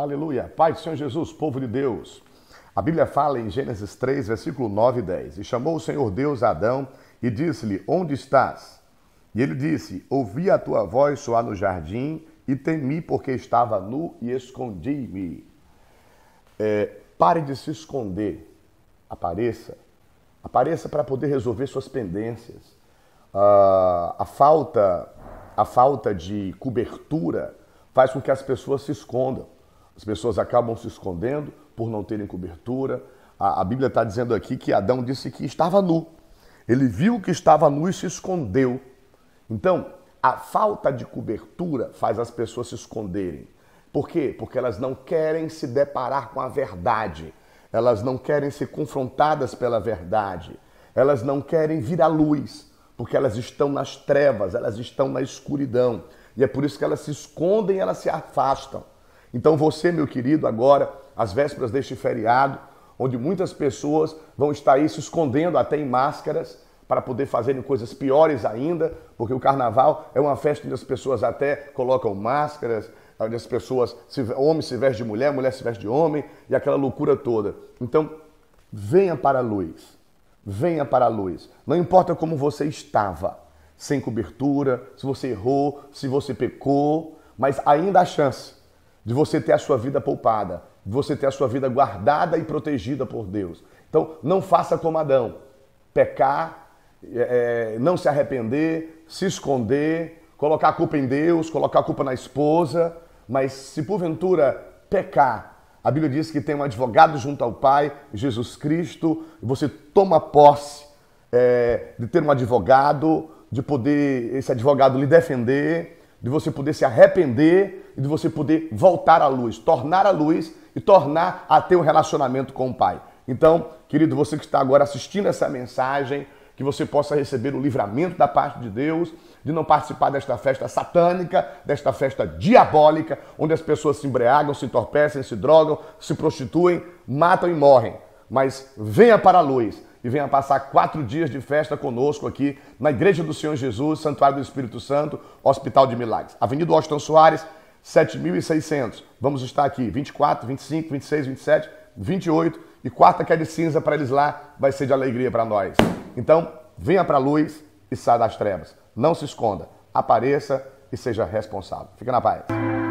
Aleluia. Pai do Senhor Jesus, povo de Deus. A Bíblia fala em Gênesis 3, versículo 9 e 10. E chamou o Senhor Deus a Adão e disse-lhe: Onde estás? E ele disse: Ouvi a tua voz soar no jardim e temi porque estava nu e escondi-me. É, pare de se esconder. Apareça. Apareça para poder resolver suas pendências. Ah, a falta, a falta de cobertura faz com que as pessoas se escondam. As pessoas acabam se escondendo por não terem cobertura. A, a Bíblia está dizendo aqui que Adão disse que estava nu. Ele viu que estava nu e se escondeu. Então, a falta de cobertura faz as pessoas se esconderem. Por quê? Porque elas não querem se deparar com a verdade. Elas não querem ser confrontadas pela verdade. Elas não querem vir à luz, porque elas estão nas trevas, elas estão na escuridão. E é por isso que elas se escondem, elas se afastam. Então você, meu querido, agora, às vésperas deste feriado, onde muitas pessoas vão estar aí se escondendo até em máscaras para poder fazerem coisas piores ainda, porque o carnaval é uma festa onde as pessoas até colocam máscaras, onde as pessoas, se, homem se veste de mulher, mulher se veste de homem, e aquela loucura toda. Então, venha para a luz. Venha para a luz. Não importa como você estava, sem cobertura, se você errou, se você pecou, mas ainda há chance de você ter a sua vida poupada, de você ter a sua vida guardada e protegida por Deus. Então, não faça como Adão: pecar, é, é, não se arrepender, se esconder, colocar a culpa em Deus, colocar a culpa na esposa. Mas se porventura pecar, a Bíblia diz que tem um advogado junto ao Pai, Jesus Cristo, e você toma posse é, de ter um advogado, de poder esse advogado lhe defender de você poder se arrepender e de você poder voltar à luz, tornar a luz e tornar a ter um relacionamento com o Pai. Então, querido, você que está agora assistindo essa mensagem, que você possa receber o livramento da parte de Deus, de não participar desta festa satânica, desta festa diabólica, onde as pessoas se embriagam, se entorpecem, se drogam, se prostituem, matam e morrem. Mas venha para a luz, e venha passar quatro dias de festa conosco aqui na Igreja do Senhor Jesus, Santuário do Espírito Santo, Hospital de Milagres. Avenida Washington Soares, 7.600. Vamos estar aqui 24, 25, 26, 27, 28 e quarta que é de cinza para eles lá, vai ser de alegria para nós. Então, venha para a luz e saia das trevas. Não se esconda, apareça e seja responsável. Fica na paz.